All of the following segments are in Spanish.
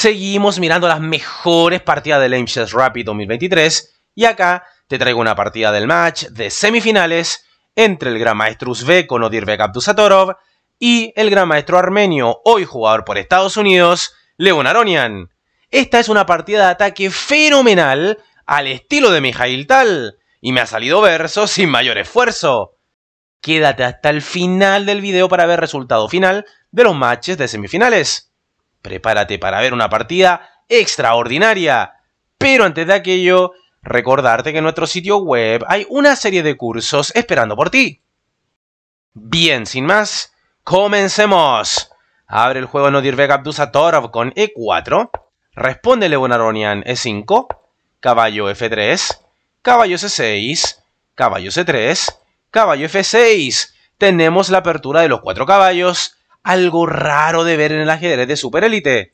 Seguimos mirando las mejores partidas del Aim Rapid 2023 y acá te traigo una partida del match de semifinales entre el Gran Maestro Uzbek con Odirbek Abdusatorov y el Gran Maestro Armenio, hoy jugador por Estados Unidos, Leon Aronian. Esta es una partida de ataque fenomenal al estilo de Mijail Tal y me ha salido verso sin mayor esfuerzo. Quédate hasta el final del video para ver el resultado final de los matches de semifinales prepárate para ver una partida extraordinaria. Pero antes de aquello, recordarte que en nuestro sitio web hay una serie de cursos esperando por ti. Bien, sin más, comencemos. Abre el juego Nodirbek Torov con E4. Responde Leonaronian E5. Caballo F3. Caballo C6. Caballo C3. Caballo F6. Tenemos la apertura de los cuatro caballos algo raro de ver en el ajedrez de Superélite.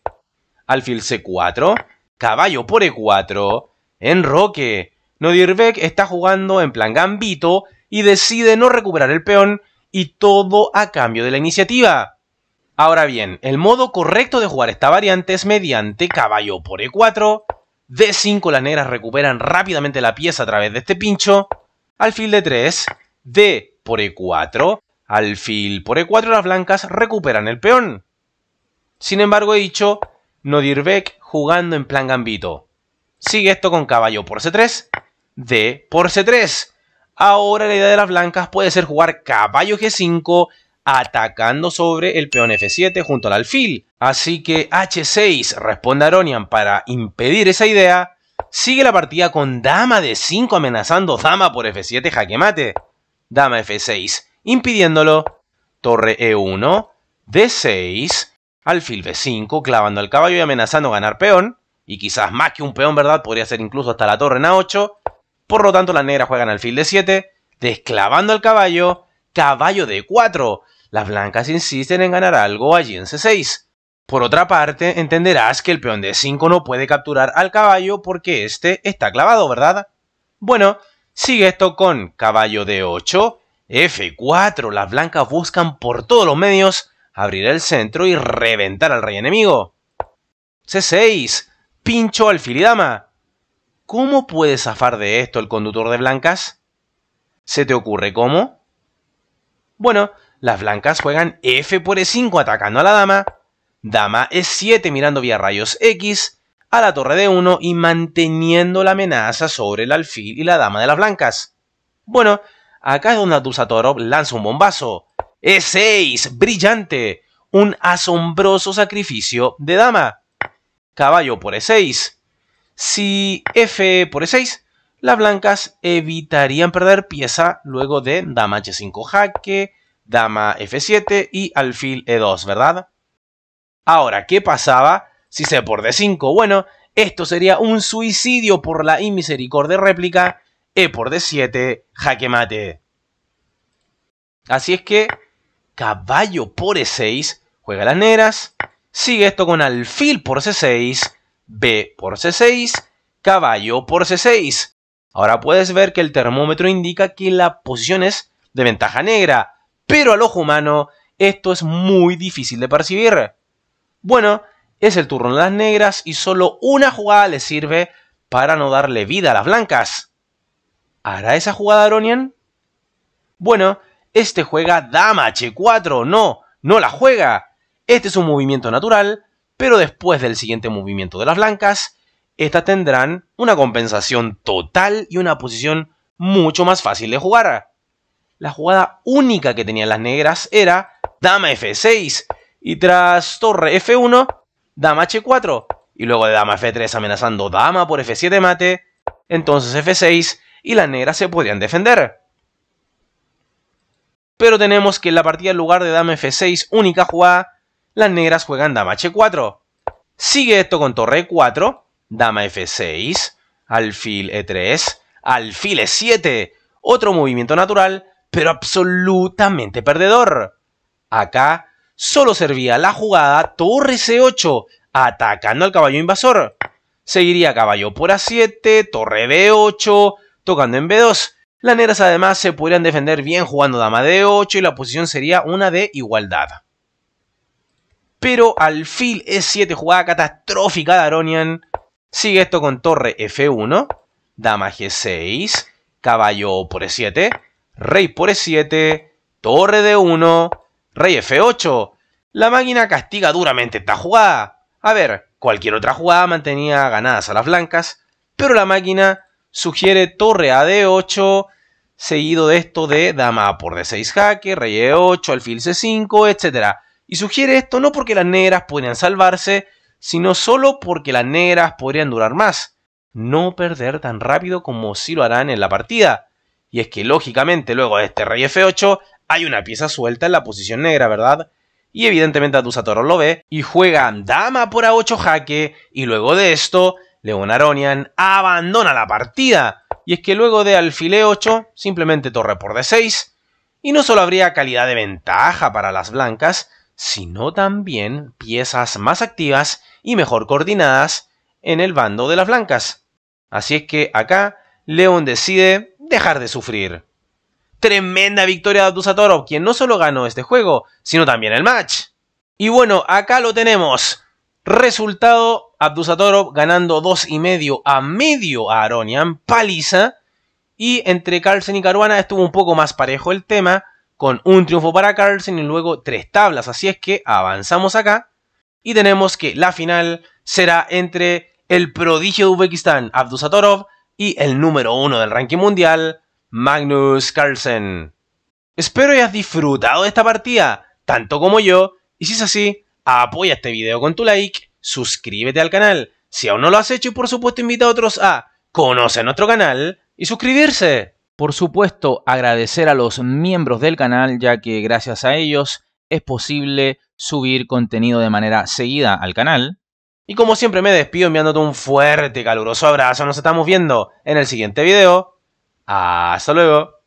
Alfil C4, caballo por E4, enroque. Nodirbek está jugando en plan gambito y decide no recuperar el peón y todo a cambio de la iniciativa. Ahora bien, el modo correcto de jugar esta variante es mediante caballo por E4, D5 las negras recuperan rápidamente la pieza a través de este pincho, alfil D3, D por E4, alfil por E4 las blancas recuperan el peón. Sin embargo, he dicho Nodirbek jugando en plan gambito. Sigue esto con caballo por C3, D por C3. Ahora la idea de las blancas puede ser jugar caballo G5 atacando sobre el peón F7 junto al alfil. Así que H6 responde Aronian para impedir esa idea. Sigue la partida con dama de 5 amenazando dama por F7 jaque mate. Dama F6 impidiéndolo. Torre E1, D6, alfil B5, clavando al caballo y amenazando ganar peón. Y quizás más que un peón, ¿verdad? Podría ser incluso hasta la torre en A8. Por lo tanto, las negras juegan alfil D7, desclavando al caballo, caballo D4. Las blancas insisten en ganar algo allí en C6. Por otra parte, entenderás que el peón D5 no puede capturar al caballo porque este está clavado, ¿verdad? Bueno, sigue esto con caballo D8, F4, las blancas buscan por todos los medios abrir el centro y reventar al rey enemigo. C6, pincho alfil y dama. ¿Cómo puede zafar de esto el conductor de blancas? ¿Se te ocurre cómo? Bueno, las blancas juegan F por E5 atacando a la dama, dama E7 mirando vía rayos X, a la torre D1 y manteniendo la amenaza sobre el alfil y la dama de las blancas. Bueno, Acá es donde Atusatorov lanza un bombazo. E6, brillante. Un asombroso sacrificio de dama. Caballo por E6. Si F por E6, las blancas evitarían perder pieza luego de dama H5 jaque, dama F7 y alfil E2, ¿verdad? Ahora, ¿qué pasaba si C por D5? Bueno, esto sería un suicidio por la inmisericordia réplica e por D7, jaque mate. Así es que caballo por E6, juega las negras, sigue esto con alfil por C6, B por C6, caballo por C6. Ahora puedes ver que el termómetro indica que la posición es de ventaja negra, pero al ojo humano esto es muy difícil de percibir. Bueno, es el turno de las negras y solo una jugada le sirve para no darle vida a las blancas. ¿Hará esa jugada Aronian? Bueno, este juega dama h4, no, no la juega. Este es un movimiento natural, pero después del siguiente movimiento de las blancas, estas tendrán una compensación total y una posición mucho más fácil de jugar. La jugada única que tenían las negras era dama f6 y tras torre f1, dama h4 y luego de dama f3 amenazando dama por f7 mate, entonces f6 y las negras se podían defender. Pero tenemos que en la partida en lugar de dama f6 única jugada, las negras juegan dama h4. Sigue esto con torre 4 dama f6, alfil e3, alfil e7, otro movimiento natural, pero absolutamente perdedor. Acá solo servía la jugada torre c8, atacando al caballo invasor. Seguiría caballo por a7, torre b8, tocando en B2. Las negras además se podrían defender bien jugando dama D8 y la posición sería una de igualdad. Pero alfil E7, jugada catastrófica de Aronian. Sigue esto con torre F1, dama G6, caballo por E7, rey por E7, torre D1, rey F8. La máquina castiga duramente esta jugada. A ver, cualquier otra jugada mantenía ganadas a las blancas, pero la máquina sugiere torre a d8, seguido de esto de dama por d6 jaque, rey e8, alfil c5, etc. Y sugiere esto no porque las negras podrían salvarse, sino solo porque las negras podrían durar más, no perder tan rápido como si lo harán en la partida. Y es que lógicamente luego de este rey f8 hay una pieza suelta en la posición negra, ¿verdad? Y evidentemente Atusa Toro lo ve y juega dama por a8 jaque y luego de esto León Aronian abandona la partida. Y es que luego de alfilé 8, simplemente torre por d6. Y no solo habría calidad de ventaja para las blancas, sino también piezas más activas y mejor coordinadas en el bando de las blancas. Así es que acá León decide dejar de sufrir. Tremenda victoria de Abdusatorov, quien no solo ganó este juego, sino también el match. Y bueno, acá lo tenemos. Resultado Abdusatorov ganando medio a medio a Aronian, paliza. Y entre Carlsen y Caruana estuvo un poco más parejo el tema, con un triunfo para Carlsen y luego tres tablas. Así es que avanzamos acá y tenemos que la final será entre el prodigio de Uzbekistán, Abdusatorov, y el número uno del ranking mundial, Magnus Carlsen. Espero hayas disfrutado de esta partida, tanto como yo, y si es así, apoya este video con tu like suscríbete al canal si aún no lo has hecho y por supuesto invita a otros a conocer nuestro canal y suscribirse. Por supuesto, agradecer a los miembros del canal ya que gracias a ellos es posible subir contenido de manera seguida al canal. Y como siempre me despido enviándote un fuerte y caluroso abrazo. Nos estamos viendo en el siguiente video. Hasta luego.